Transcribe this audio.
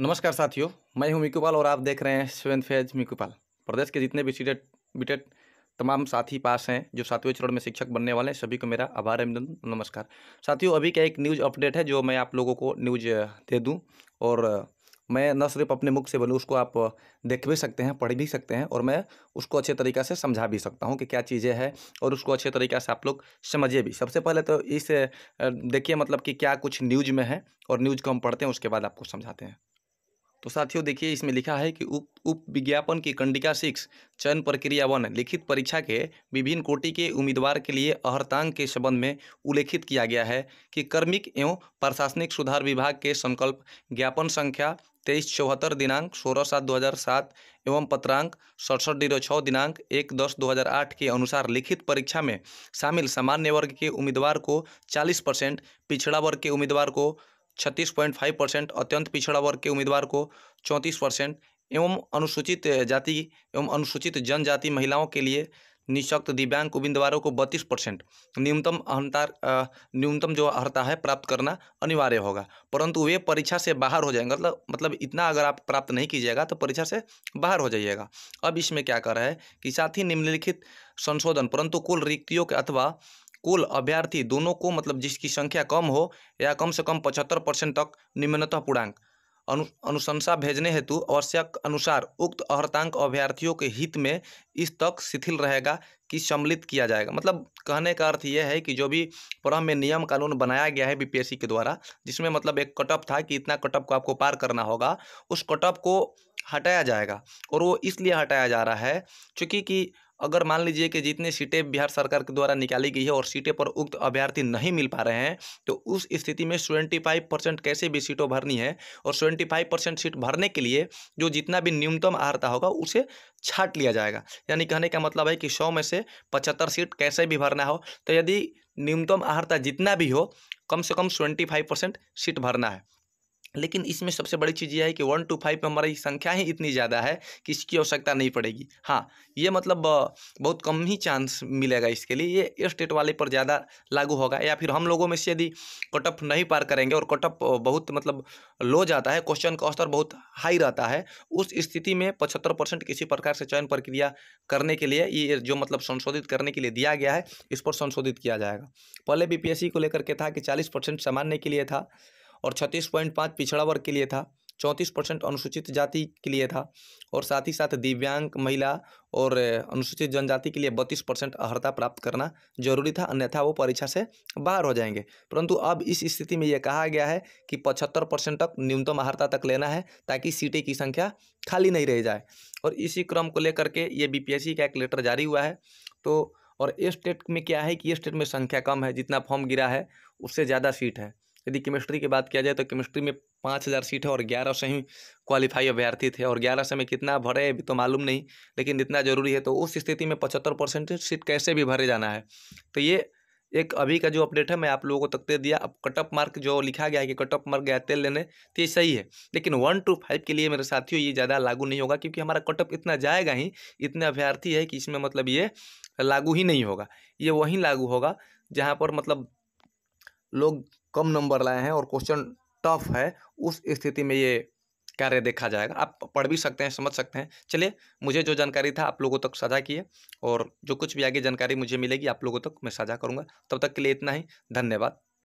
नमस्कार साथियों मैं हूं मिकूपाल और आप देख रहे हैं सेवन फेज मिकूपाल प्रदेश के जितने भी सीटेट बीटेट तमाम साथी पास हैं जो सातवें चरण में शिक्षक बनने वाले हैं सभी को मेरा आभार अभिनंदन नमस्कार साथियों अभी का एक न्यूज़ अपडेट है जो मैं आप लोगों को न्यूज दे दूँ और मैं न सिर्फ अपने मुख से बोलूँ उसको आप देख भी सकते हैं पढ़ भी सकते हैं और मैं उसको अच्छे तरीक़े से समझा भी सकता हूँ कि क्या चीज़ें हैं और उसको अच्छे तरीक़े से आप लोग समझिए भी सबसे पहले तो इस देखिए मतलब कि क्या कुछ न्यूज में है और न्यूज़ को हम पढ़ते हैं उसके बाद आपको समझाते हैं तो साथियों देखिए इसमें लिखा है कि उप उप विज्ञापन की कंडिका सिक्स चयन प्रक्रिया वन लिखित परीक्षा के विभिन्न कोटि के उम्मीदवार के लिए अहर्तांग के संबंध में उल्लेखित किया गया है कि कर्मिक एवं प्रशासनिक सुधार विभाग के संकल्प ज्ञापन संख्या तेईस चौहत्तर दिनांक सोलह सात दो हज़ार सात एवं पत्रांक सड़सठ जीरो छः दिनांक एक दस दो हज़ार आठ के अनुसार लिखित परीक्षा में शामिल सामान्य वर्ग के उम्मीदवार को चालीस परसेंट पिछड़ा वर्ग के उम्मीदवार को छत्तीस पॉइंट फाइव परसेंट अत्यंत पिछड़ा वर्ग के उम्मीदवार को चौंतीस परसेंट एवं अनुसूचित जाति एवं अनुसूचित जनजाति महिलाओं के लिए निःशक्त दिव्यांग उम्मीदवारों को बत्तीस परसेंट न्यूनतम अहंतार न्यूनतम जो अर्ता है प्राप्त करना अनिवार्य होगा परंतु वे परीक्षा से बाहर हो जाएंगे मतलब मतलब इतना अगर आप प्राप्त नहीं कीजिएगा तो परीक्षा से बाहर हो जाइएगा अब इसमें क्या कर रहा है कि साथ ही निम्नलिखित संशोधन परंतु कुल रिक्तियों के अथवा कुल अभ्यर्थी दोनों को मतलब जिसकी संख्या कम हो या कम से कम पचहत्तर परसेंट तक निम्नतः पूर्णांक अनु अनुशंसा भेजने हेतु आवश्यक अनुसार उक्त अहर्तांक अभ्यर्थियों के हित में इस तक शिथिल रहेगा कि सम्मिलित किया जाएगा मतलब कहने का अर्थ यह है कि जो भी प्रम में नियम कानून बनाया गया है बीपीएससी के द्वारा जिसमें मतलब एक कटअप था कि इतना कटअप को आपको पार करना होगा उस कटअप को हटाया जाएगा और वो इसलिए हटाया जा रहा है चूँकि कि अगर मान लीजिए कि जितनी सीटें बिहार सरकार के द्वारा निकाली गई है और सीटें पर उक्त अभ्यर्थी नहीं मिल पा रहे हैं तो उस स्थिति में सेवेंटी फाइव परसेंट कैसे भी सीटों भरनी है और सेवेंटी फाइव परसेंट सीट भरने के लिए जो जितना भी न्यूनतम आहता होगा उसे छाट लिया जाएगा यानी कहने का मतलब है कि सौ में से पचहत्तर सीट कैसे भी भरना हो तो यदि न्यूनतम आहता जितना भी हो कम से कम सेवेंटी फाइव परसेंट सीट भरना है लेकिन इसमें सबसे बड़ी चीज़ यह है कि वन टू फाइव में हमारी संख्या ही इतनी ज़्यादा है कि इसकी आवश्यकता नहीं पड़ेगी हाँ ये मतलब बहुत कम ही चांस मिलेगा इसके लिए ये स्टेट वाले पर ज़्यादा लागू होगा या फिर हम लोगों में से यदि कट ऑफ नहीं पार करेंगे और कट ऑफ बहुत मतलब लो जाता है क्वेश्चन का स्तर बहुत हाई रहता है उस स्थिति में पचहत्तर परसेंट किसी प्रकार से चयन प्रक्रिया करने के लिए ये जो मतलब संशोधित करने के लिए दिया गया है इस पर संशोधित किया जाएगा पहले बी को लेकर के था कि चालीस परसेंट सामान्य के लिए था और छत्तीस पॉइंट पाँच पिछड़ा वर्ग के लिए था चौंतीस परसेंट अनुसूचित जाति के लिए था और साथ ही साथ दिव्यांग महिला और अनुसूचित जनजाति के लिए बत्तीस परसेंट अर्हता प्राप्त करना जरूरी था अन्यथा वो परीक्षा से बाहर हो जाएंगे परंतु अब इस स्थिति में यह कहा गया है कि पचहत्तर परसेंट तक न्यूनतम अर्हता तक लेना है ताकि सीटें की संख्या खाली नहीं रह जाए और इसी क्रम को लेकर के ये बीपीएससी का एक लेटर जारी हुआ है तो और ये स्टेट में क्या है कि ये स्टेट में संख्या कम है जितना फॉर्म गिरा है उससे ज़्यादा सीट है यदि केमिस्ट्री की बात किया जाए तो केमिस्ट्री में पाँच हज़ार सीट है और ग्यारह सौ ही क्वालिफाई अभ्यर्थी थे और ग्यारह सौ में कितना भरे अभी तो मालूम नहीं लेकिन इतना जरूरी है तो उस स्थिति में पचहत्तर परसेंट सीट कैसे भी भरे जाना है तो ये एक अभी का जो अपडेट है मैं आप लोगों को तक दे दिया अब कट ऑफ मार्क जो लिखा गया है कि कट ऑफ मार्क गया तेल लेने तो ये सही है लेकिन वन टू फाइव के लिए मेरे साथियों ये ज़्यादा लागू नहीं होगा क्योंकि हमारा कट ऑफ इतना जाएगा ही इतने अभ्यर्थी है कि इसमें मतलब ये लागू ही नहीं होगा ये वहीं लागू होगा जहाँ पर मतलब लोग कम नंबर लाए हैं और क्वेश्चन टफ है उस स्थिति में ये कार्य देखा जाएगा आप पढ़ भी सकते हैं समझ सकते हैं चलिए मुझे जो जानकारी था आप लोगों तक साझा किए और जो कुछ भी आगे जानकारी मुझे मिलेगी आप लोगों तक मैं साझा करूँगा तब तक के लिए इतना ही धन्यवाद